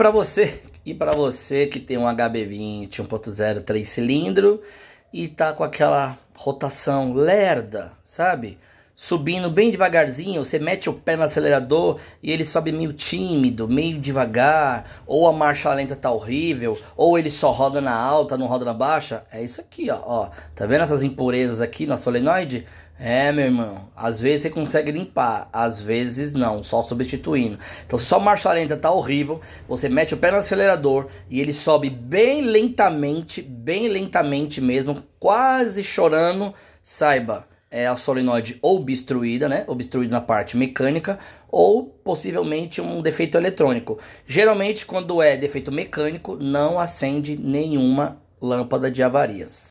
para você e para você que tem um HB20 1.0 3 cilindro e tá com aquela rotação lerda, sabe? subindo bem devagarzinho, você mete o pé no acelerador e ele sobe meio tímido, meio devagar, ou a marcha lenta tá horrível, ou ele só roda na alta, não roda na baixa, é isso aqui, ó, ó. Tá vendo essas impurezas aqui na solenoide? É, meu irmão, às vezes você consegue limpar, às vezes não, só substituindo. Então, só marcha lenta tá horrível, você mete o pé no acelerador e ele sobe bem lentamente, bem lentamente mesmo, quase chorando, saiba, é, a solenoide obstruída, né? Obstruída na parte mecânica ou possivelmente um defeito eletrônico. Geralmente, quando é defeito mecânico, não acende nenhuma lâmpada de avarias.